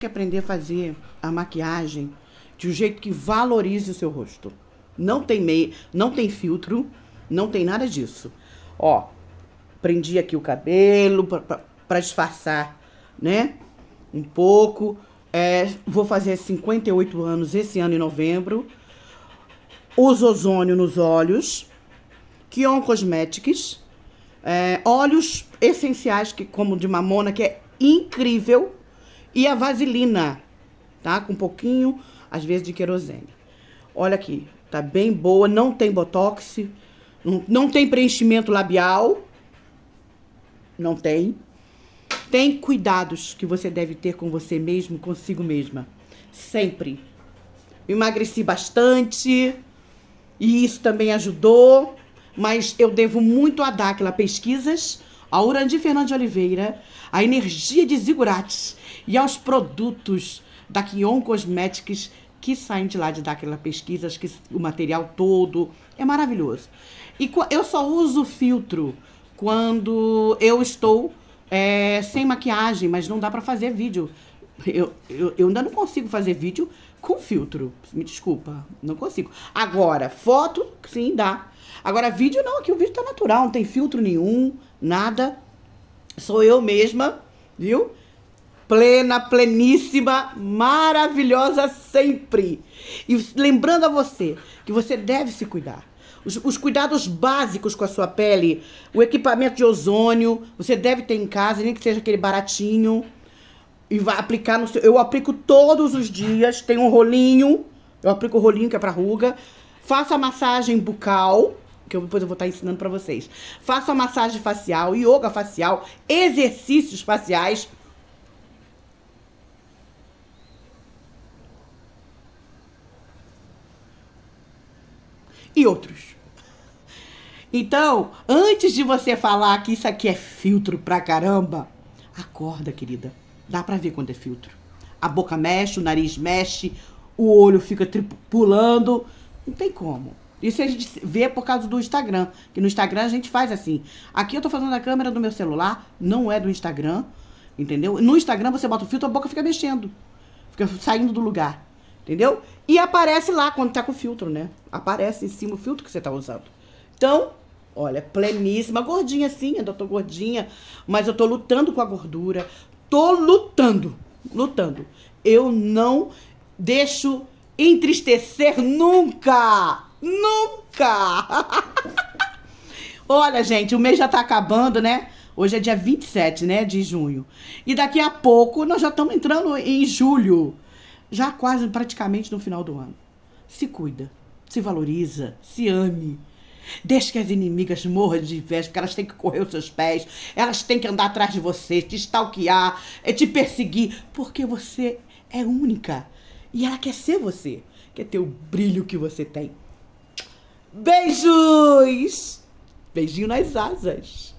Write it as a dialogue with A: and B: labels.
A: que aprender a fazer a maquiagem de um jeito que valorize o seu rosto. Não tem meio, não tem filtro, não tem nada disso. Ó, prendi aqui o cabelo para disfarçar, né? Um pouco. É, vou fazer 58 anos esse ano em novembro. Uso ozônio nos olhos. Kion Cosmetics. É, óleos é, essenciais, que como de mamona, que é incrível e a vaselina, tá? Com um pouquinho, às vezes, de querosene. Olha aqui, tá bem boa, não tem botox, não, não tem preenchimento labial, não tem. Tem cuidados que você deve ter com você mesmo, consigo mesma, sempre. Emagreci bastante e isso também ajudou, mas eu devo muito a dar pesquisas a Urandir Fernandes Oliveira, a energia de Zigurates e aos produtos da Kion Cosmetics que saem de lá de dar aquela pesquisa, acho que o material todo é maravilhoso. E eu só uso filtro quando eu estou é, sem maquiagem, mas não dá para fazer vídeo. Eu, eu, eu, ainda não consigo fazer vídeo com filtro. Me desculpa, não consigo. Agora, foto, sim, dá. Agora, vídeo não, aqui o vídeo tá natural, não tem filtro nenhum. Nada, sou eu mesma, viu? Plena, pleníssima, maravilhosa sempre. E lembrando a você que você deve se cuidar. Os, os, cuidados básicos com a sua pele, o equipamento de ozônio, você deve ter em casa, nem que seja aquele baratinho, e vai aplicar no seu. Eu aplico todos os dias, tem um rolinho, eu aplico o rolinho que é pra ruga. Faça a massagem bucal, que eu, depois eu vou estar tá ensinando para vocês. Faça massagem facial, yoga facial, exercícios faciais. E outros. Então, antes de você falar que isso aqui é filtro pra caramba, acorda, querida. Dá pra ver quando é filtro. A boca mexe, o nariz mexe, o olho fica pulando. Não tem como. Isso a gente vê por causa do Instagram, que no Instagram a gente faz assim. Aqui eu tô fazendo a câmera do meu celular, não é do Instagram, entendeu? No Instagram você bota o filtro, a boca fica mexendo, fica saindo do lugar, entendeu? E aparece lá quando tá com o filtro, né? Aparece em cima o filtro que você tá usando. Então, olha, é pleníssima, gordinha sim, ainda tô gordinha, mas eu tô lutando com a gordura, tô lutando, lutando. Eu não deixo entristecer nunca! Nunca! Olha, gente, o mês já tá acabando, né? Hoje é dia 27, né, de junho. E daqui a pouco nós já estamos entrando em julho. Já quase praticamente no final do ano. Se cuida, se valoriza, se ame. Deixe que as inimigas morram de inveja, porque elas têm que correr os seus pés, elas têm que andar atrás de você, te stalkear, eh, te perseguir, porque você é única. E ela quer ser você, quer ter o brilho que você tem. Beijos! Beijinho nas asas!